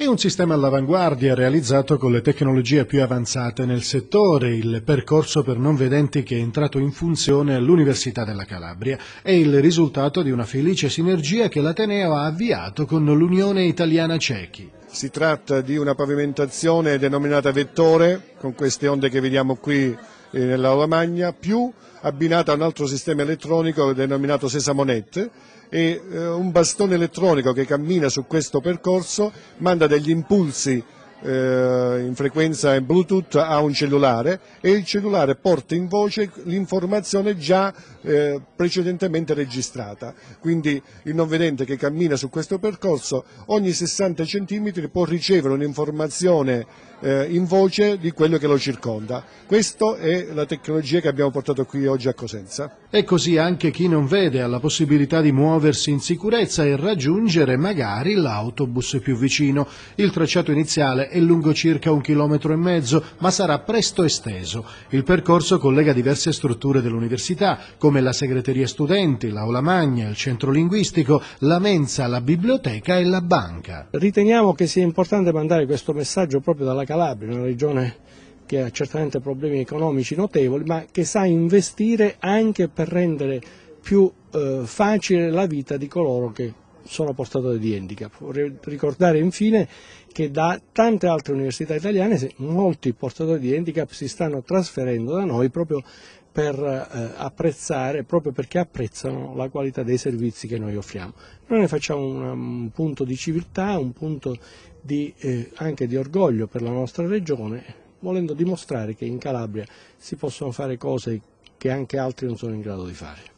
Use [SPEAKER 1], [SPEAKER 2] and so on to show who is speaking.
[SPEAKER 1] È un sistema all'avanguardia realizzato con le tecnologie più avanzate nel settore, il percorso per non vedenti che è entrato in funzione all'Università della Calabria. e il risultato di una felice sinergia che l'Ateneo ha avviato con l'Unione Italiana Cechi.
[SPEAKER 2] Si tratta di una pavimentazione denominata vettore, con queste onde che vediamo qui nella eh, nell'aula più abbinata a un altro sistema elettronico denominato Sesamonet e eh, un bastone elettronico che cammina su questo percorso manda degli impulsi eh, in frequenza Bluetooth a un cellulare e il cellulare porta in voce l'informazione già eh, precedentemente registrata. Quindi il non vedente che cammina su questo percorso ogni 60 cm può ricevere un'informazione eh, in voce di quello che lo circonda. Questa è la tecnologia che abbiamo portato qui oggi a Cosenza.
[SPEAKER 1] E così anche chi non vede ha la possibilità di muoversi in sicurezza e raggiungere magari l'autobus più vicino. Il tracciato iniziale è lungo circa un chilometro e mezzo, ma sarà presto esteso. Il percorso collega diverse strutture dell'università, come la segreteria studenti, l'aula magna, il centro linguistico, la mensa, la
[SPEAKER 3] biblioteca e la banca. Riteniamo che sia importante mandare questo messaggio proprio dalla Calabria, una regione che ha certamente problemi economici notevoli, ma che sa investire anche per rendere più eh, facile la vita di coloro che sono portatori di handicap. Vorrei ricordare infine che da tante altre università italiane molti portatori di handicap si stanno trasferendo da noi proprio per eh, apprezzare, proprio perché apprezzano la qualità dei servizi che noi offriamo. Noi ne facciamo un, um, un punto di civiltà, un punto di, eh, anche di orgoglio per la nostra regione, volendo dimostrare che in Calabria si possono fare cose che anche altri non sono in grado di fare.